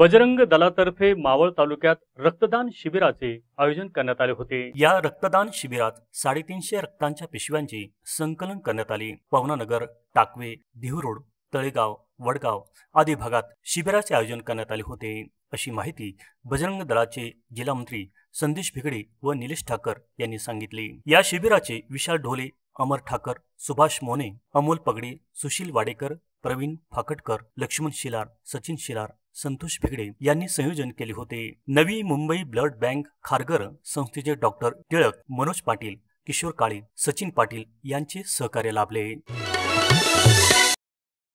बजरंग दलातर्फे मावळ तालुक्यात रक्तदान शिबिराचे आयोजन करण्यात आले होते या रक्तदान शिबिरात साडेतीनशे रक्तांच्या पिशव्यांचे संकलन करण्यात आले पवनानगर टाकवे देहुरोड तळेगाव वडगाव आदी भागात शिबिराचे आयोजन करण्यात आले होते अशी माहिती बजरंग दलाचे जिल्हा मंत्री संदेश भिगडे व निलेश ठाकर यांनी सांगितले या शिबिराचे विशाल ढोले अमर ठाकर सुभाष मोने अमोल पगडे सुशील वाडेकर प्रवीण फाकटकर लक्ष्मण शिलार सचिन शिलार संतोष भिगडे यांनी संयोजन केले होते नवी मुंबई ब्लड बँक खारगर संस्थेचे डॉक्टर टिळक मनोज पाटील किशोर काळे सचिन पाटील यांचे सहकार्य लाभले